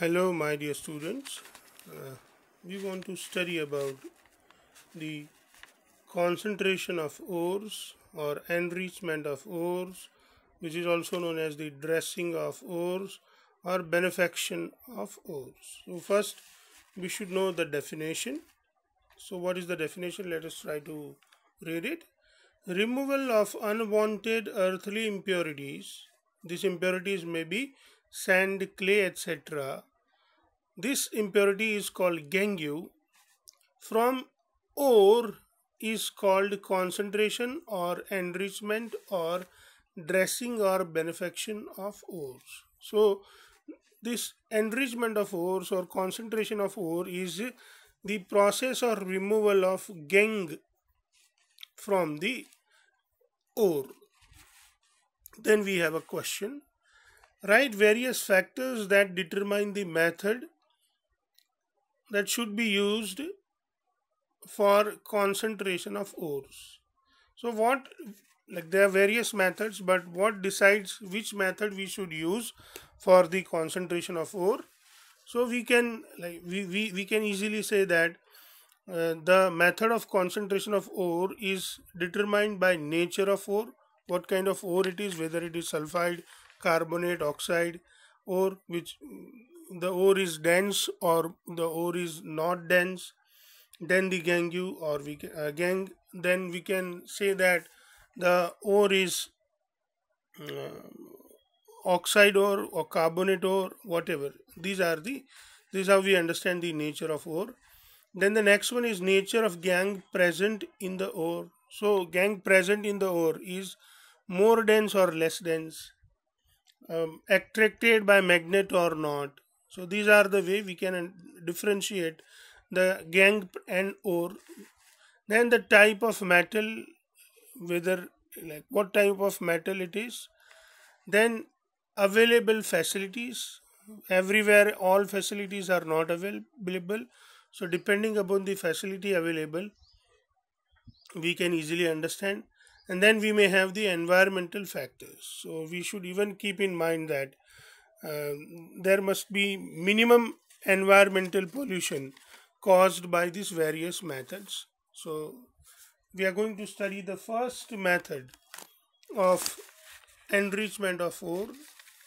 Hello my dear students, uh, we want to study about the concentration of ores or enrichment of ores which is also known as the dressing of ores or benefaction of ores. So first we should know the definition. So what is the definition? Let us try to read it. Removal of unwanted earthly impurities. These impurities may be sand, clay, etc this impurity is called gangue. From ore is called concentration or enrichment or dressing or benefaction of ores. So this enrichment of ores or concentration of ore is the process or removal of gangue from the ore. Then we have a question. Write various factors that determine the method that should be used for concentration of ores. So what like there are various methods but what decides which method we should use for the concentration of ore. So we can like we, we, we can easily say that uh, the method of concentration of ore is determined by nature of ore what kind of ore it is whether it is sulfide carbonate oxide or which the ore is dense or the ore is not dense then the gangue or we uh, gang then we can say that the ore is uh, oxide ore or carbonate ore whatever these are the this is how we understand the nature of ore then the next one is nature of gang present in the ore so gang present in the ore is more dense or less dense um, attracted by magnet or not so these are the way we can differentiate the gang and ore. Then the type of metal, whether like what type of metal it is. Then available facilities. Everywhere all facilities are not available. So depending upon the facility available, we can easily understand and then we may have the environmental factors so we should even keep in mind that um, there must be minimum environmental pollution caused by these various methods. So we are going to study the first method of enrichment of ore.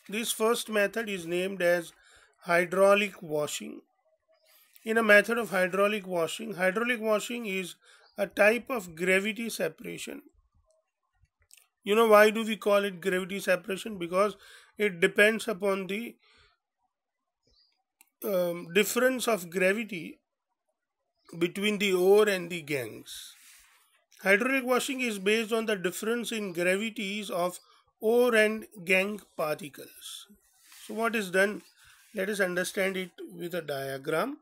This first method is named as hydraulic washing. In a method of hydraulic washing, hydraulic washing is a type of gravity separation. You know why do we call it gravity separation? Because it depends upon the um, difference of gravity between the ore and the gangs. Hydraulic washing is based on the difference in gravities of ore and gang particles. So what is done? Let us understand it with a diagram.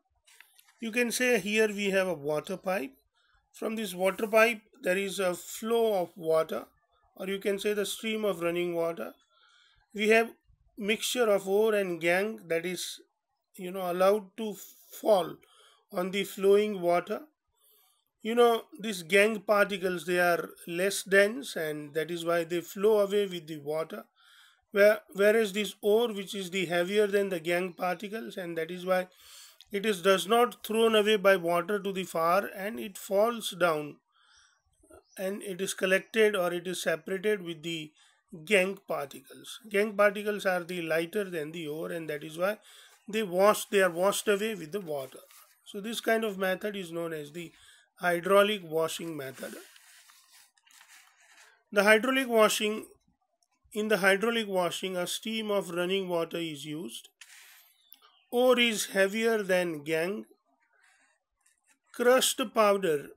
You can say here we have a water pipe. From this water pipe there is a flow of water or you can say the stream of running water we have mixture of ore and gang that is you know allowed to fall on the flowing water you know these gang particles they are less dense and that is why they flow away with the water whereas this ore which is the heavier than the gang particles and that is why it is does not thrown away by water to the far and it falls down and it is collected or it is separated with the Gang particles. Gang particles are the lighter than the ore and that is why they wash they are washed away with the water. So this kind of method is known as the hydraulic washing method. The hydraulic washing in the hydraulic washing a stream of running water is used. Ore is heavier than gang. Crushed powder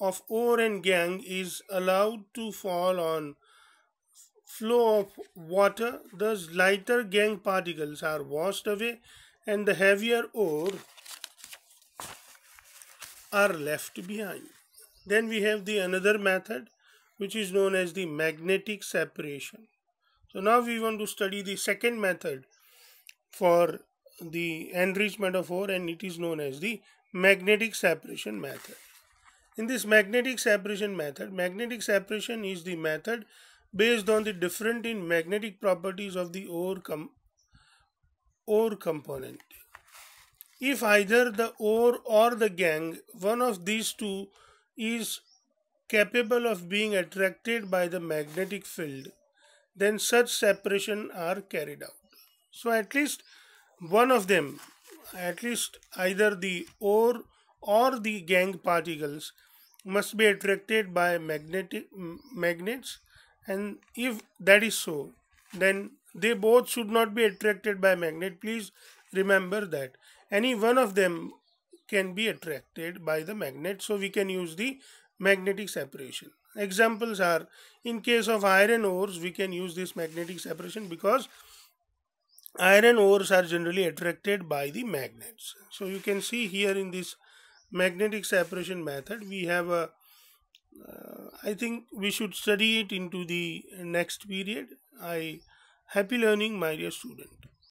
of ore and gang is allowed to fall on flow of water, thus lighter gang particles are washed away and the heavier ore are left behind. Then we have the another method which is known as the magnetic separation. So now we want to study the second method for the enrichment of ore and it is known as the magnetic separation method. In this magnetic separation method, magnetic separation is the method based on the different in magnetic properties of the ore, com ore component. If either the ore or the gang, one of these two is capable of being attracted by the magnetic field, then such separation are carried out. So at least one of them, at least either the ore or the gang particles must be attracted by magnetic magnets and if that is so then they both should not be attracted by magnet please remember that any one of them can be attracted by the magnet so we can use the magnetic separation examples are in case of iron ores we can use this magnetic separation because iron ores are generally attracted by the magnets so you can see here in this magnetic separation method we have a uh, I think we should study it into the next period. I happy learning my dear student.